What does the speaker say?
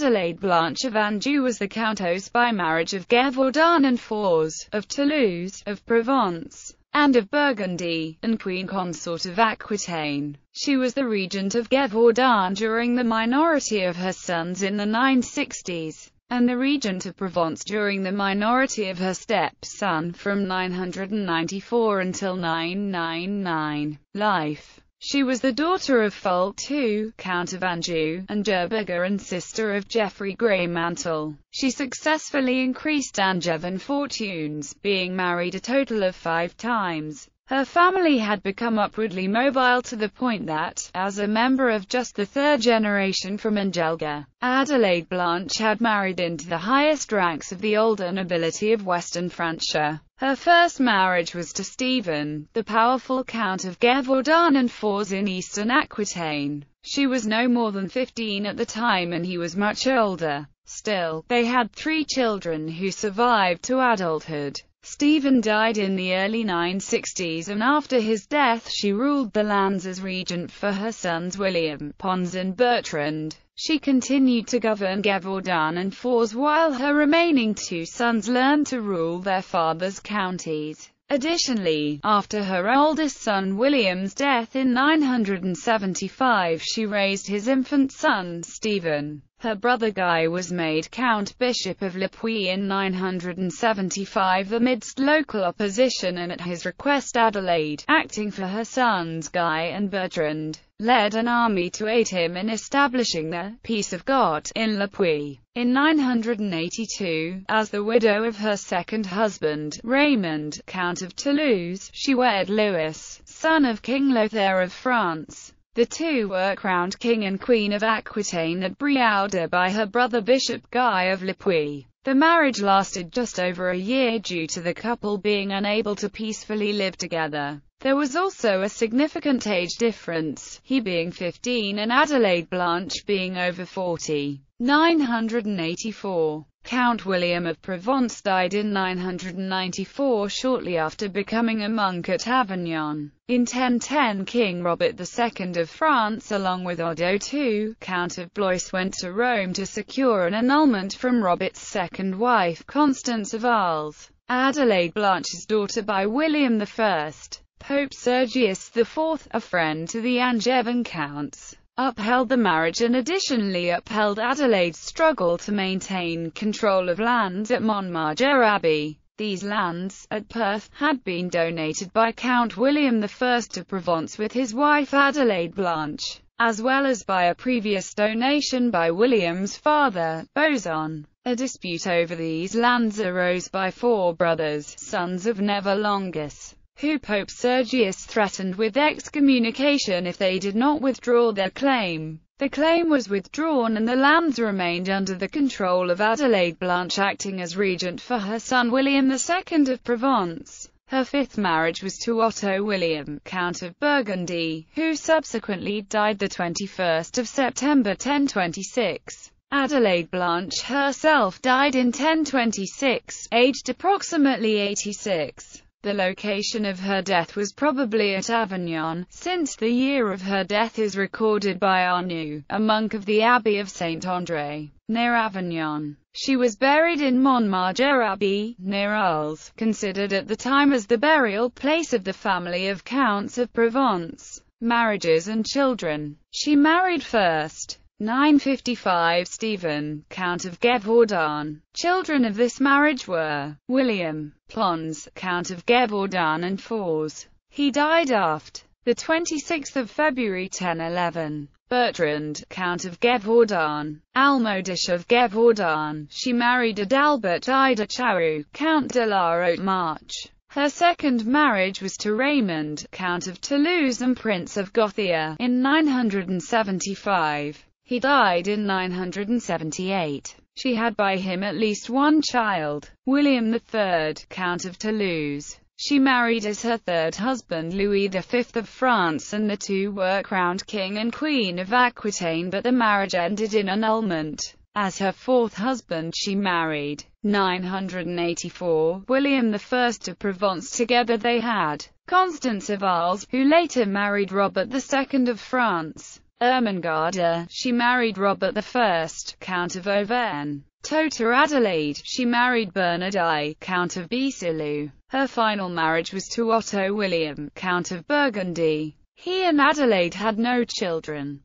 Adelaide Blanche of Anjou was the countess by marriage of Gévaudan and Fours, of Toulouse, of Provence, and of Burgundy, and queen consort of Aquitaine. She was the regent of Gévaudan during the minority of her sons in the 960s, and the regent of Provence during the minority of her stepson from 994 until 999. Life she was the daughter of Fulk II, Count of Anjou, and Gerberga and sister of Geoffrey Greymantle. She successfully increased Angevin fortunes, being married a total of five times. Her family had become upwardly mobile to the point that, as a member of just the third generation from Angelga, Adelaide Blanche had married into the highest ranks of the older nobility of western Francia. Her first marriage was to Stephen, the powerful Count of Gévaudan and Fours in eastern Aquitaine. She was no more than 15 at the time and he was much older. Still, they had three children who survived to adulthood. Stephen died in the early 960s and after his death she ruled the lands as regent for her sons William, Pons and Bertrand. She continued to govern Gevaudan and Fours while her remaining two sons learned to rule their father's counties. Additionally, after her oldest son William's death in 975 she raised his infant son, Stephen. Her brother Guy was made Count Bishop of Lepuix in 975 amidst local opposition and at his request Adelaide, acting for her sons Guy and Bertrand, led an army to aid him in establishing the «Peace of God» in Lepuix. In 982, as the widow of her second husband, Raymond, Count of Toulouse, she wed Louis, son of King Lothair of France. The two were crowned King and Queen of Aquitaine at Brioude by her brother Bishop Guy of Lepuix. The marriage lasted just over a year due to the couple being unable to peacefully live together. There was also a significant age difference, he being 15 and Adelaide Blanche being over 40. 984 Count William of Provence died in 994 shortly after becoming a monk at Avignon. In 1010 King Robert II of France along with Odo II, Count of Blois went to Rome to secure an annulment from Robert's second wife Constance of Arles, Adelaide Blanche's daughter by William I. Pope Sergius IV, a friend to the Angevin counts, upheld the marriage and additionally upheld Adelaide's struggle to maintain control of lands at Montmartre Abbey. These lands, at Perth, had been donated by Count William I of Provence with his wife Adelaide Blanche, as well as by a previous donation by William's father, Boson. A dispute over these lands arose by four brothers, sons of Neverlongus who Pope Sergius threatened with excommunication if they did not withdraw their claim. The claim was withdrawn and the lands remained under the control of Adelaide Blanche acting as regent for her son William II of Provence. Her fifth marriage was to Otto William, Count of Burgundy, who subsequently died 21 September 1026. Adelaide Blanche herself died in 1026, aged approximately 86. The location of her death was probably at Avignon, since the year of her death is recorded by Arnoux, a monk of the Abbey of Saint-André, near Avignon. She was buried in Montmartre Abbey, near Arles, considered at the time as the burial place of the family of Counts of Provence marriages and children. She married first, 955 Stephen, Count of Gevaudan. Children of this marriage were William, Plons, Count of Gevaudan and Fours. He died aft. The 26th of February 1011, Bertrand, Count of Gevaudan, Almodish of Gevaudan, she married Adalbert Ida Charu, Count de la Haute March. Her second marriage was to Raymond, Count of Toulouse and Prince of Gothia, in 975. He died in 978. She had by him at least one child, William III, Count of Toulouse. She married as her third husband Louis V of France and the two were crowned King and Queen of Aquitaine but the marriage ended in annulment. As her fourth husband she married, 984, William I of Provence together they had, Constance of Arles, who later married Robert II of France. Ermengarda, she married Robert I, Count of Auvergne. Tota Adelaide, she married Bernard I, Count of Bisilu. Her final marriage was to Otto William, Count of Burgundy. He and Adelaide had no children.